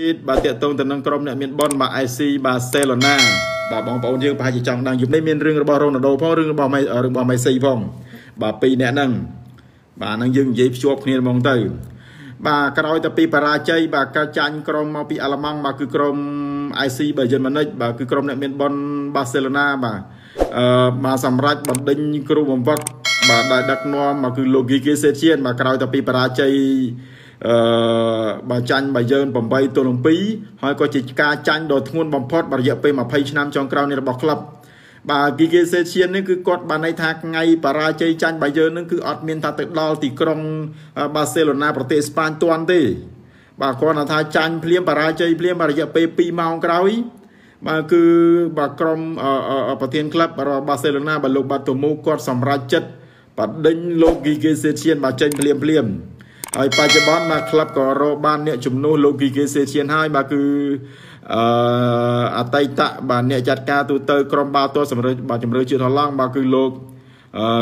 ទៀតបាទតកតងទៅនឹងក្រុមអ្នកមានប៉ុនបាទ AC បាទ Barcelona បាទបងប្អូនយើងប្រហែលជាចង់ដឹងយប់នេះមានរឿងរបស់ Ronaldo ផងរឿងរបស់រឿងរបស់ Messi ផងបាទពីរអ្នកហ្នឹងបាទហ្នឹងយើងនិយាយភ្ជាប់គ្នាហ្មងទៅ បាទក្រោយទៅពីបរាជ័យបាទការចាញ់ក្រុមមកពីអាល្លឺម៉ង់បាទគឺក្រុម IC បាយិនម៉ូនិច បាទគឺក្រុមអ្នកមានប៉ុន Barcelona បាទអឺបាទសម្រាប់បណ្ដិញគ្រូបង្វឹកបាទដែលដឹកនាំមកគឺ Logi Kesetian បាទក្រោយទៅពីបរាជ័យអឺបើចាញ់បាយឺន8ទល់នឹង2ហើយក៏ជាការចាញ់ដ៏ធ្ងន់បំផុតរយៈពេល20ឆ្នាំចុងក្រោយនេះរបស់ក្លឹបបាទគីគេសេឈៀននេះគឺគាត់បានន័យថាថ្ងៃបរាជ័យចាញ់បាយឺននឹងគឺអត់មានថាទៅដល់ទីក្រុង បាសេឡូណាប្រទេសស្ប៉ាញទាន់ទេ បាទគាត់ថាចាញ់ភ្លាមបរាជ័យភ្លាមរយៈពេល2ម៉ោងក្រោយបាទគឺបាទក្រុមប្រធានក្លឹបរបស់បាសេឡូណាបាទលោកបាតូមូគាត់សម្រេចចិត្តបដិញលោកគីគេសេឈៀនបាទចេញភ្លាមភ្លាមហើយបច្ចុប្បន្នបាទក្លឹបក៏រកបានអ្នកជំនួសលោកគីគេសេឈៀនហើយបាទគឺអឺអតីតបាទអ្នកចាត់ការទូទៅ ក្រុមបាល់ទាត់សម្រាប់បាទជំរឿជាតិហូឡង់បាទគឺលោក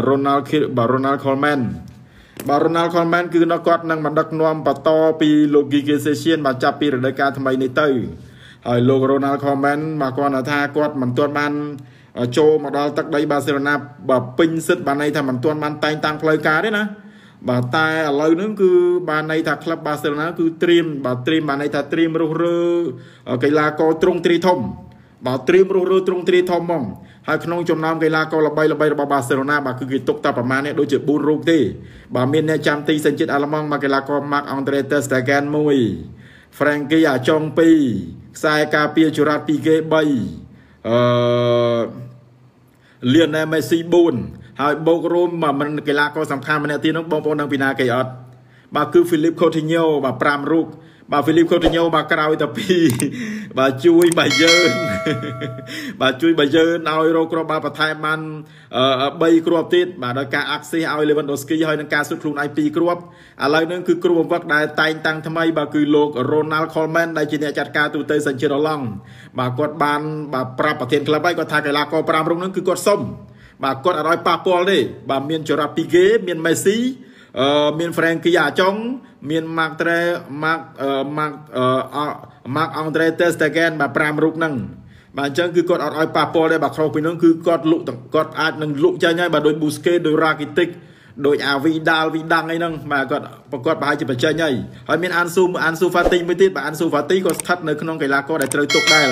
រ៉ូណាល់ឃីបាទរ៉ូណាល់ខលមែនបាទរ៉ូណាល់ខលមែនគឺនៅគាត់នឹងបណ្ដឹកនាំបន្តពីលោកគីគេសេឈៀនបាទចាប់ពីរដូវកាលថ្មីនេះទៅហើយលោករ៉ូណាល់ខលមែនបាទគាត់ថាគាត់មិនទាន់បានចូលមកដល់ទឹកដីបាសេឡូណាបាទពេញសិទ្ធិបាទន័យថាមិនទាន់បានតែងតាំងផ្លូវការទេណាបាទតែឥឡូវហ្នឹងគឺបានន័យថាក្លឹបបាសេឡូណាគឺត្រៀមបាទត្រៀមបានន័យថាត្រៀមរុះរើកីឡាករទ្រង់ទ្រីធំ បាទត្រៀមរុះរើទ្រង់ទ្រីធំហ្មងហើយក្នុងចំណោមកីឡាករល្បីល្បីរបស់បាសេឡូណាបាទគឺគេຕົកតែប្រមាណនេះដូចជា4រូបទេបាទមានអ្នកចាំទីសញ្ជាតិអាល្លឺម៉ង់បាទកីឡាករ Marc Andre ter Stegen 1 Frankie Ajong 2ខ្សែការពារ Jurad 2K 3អឺ Lionel Messi 4ហើយបូករួមបើមិនកីឡាករសំខាន់ម្នាក់ទៀតនោះបងប្អូនដឹងពីណាគេអត់បាទគឺ Philip Coutinho បាទ5រូបបាទ Philip Coutinho បាទក្រោយតែពីបាទជួយបាទយើងបាទជួយបាទយើងឲ្យរកគ្រាប់បាទបន្ថែមបាន3គ្រាប់ទៀតបាទដោយការ access ឲ្យ Lewandowski ហើយនឹងការស៊ុតខ្លួនឯង2គ្រាប់ឥឡូវនេះគឺគ្រូបង្វឹកដែលតែងតាំងថ្មីបាទគឺលោក Ronald Koeman ដែលជាអ្នកចាត់ការទូទៅសញ្ជាតិអូឡង់បាទគាត់បានបាទប្រាប់ប្រធានក្លឹបហើយគាត់ថាកីឡាករ5រូបនឹងគឺគាត់សុំបាទគាត់អត់ឲ្យប៉ះពាល់ទេបាទមាន ចរ៉ាពីហ្គេមានមេស៊ីអឺមាន Frankie អាចុង មាន Mark Tre Mark Mark Mark Andre Ter Stegen បាទ5រូបហ្នឹងបាទអញ្ចឹងគឺគាត់អត់ឲ្យប៉ះពាល់ទេបាទខុសពីនោះគឺគាត់លុកគាត់អាចនឹងលុកចាញ់ហើយបាទដោយ Busquets ដោយ Rakitic ដោយ Avidal Vidang អីហ្នឹងបាទគាត់ប្រកបប្រហែលជាបញ្ចេញហើយហើយមាន Ansu Ansu Fati មួយទៀតបាទ Ansu Fati ក៏ស្ថិតនៅក្នុងកីឡាករដែលត្រូវទុកដែរ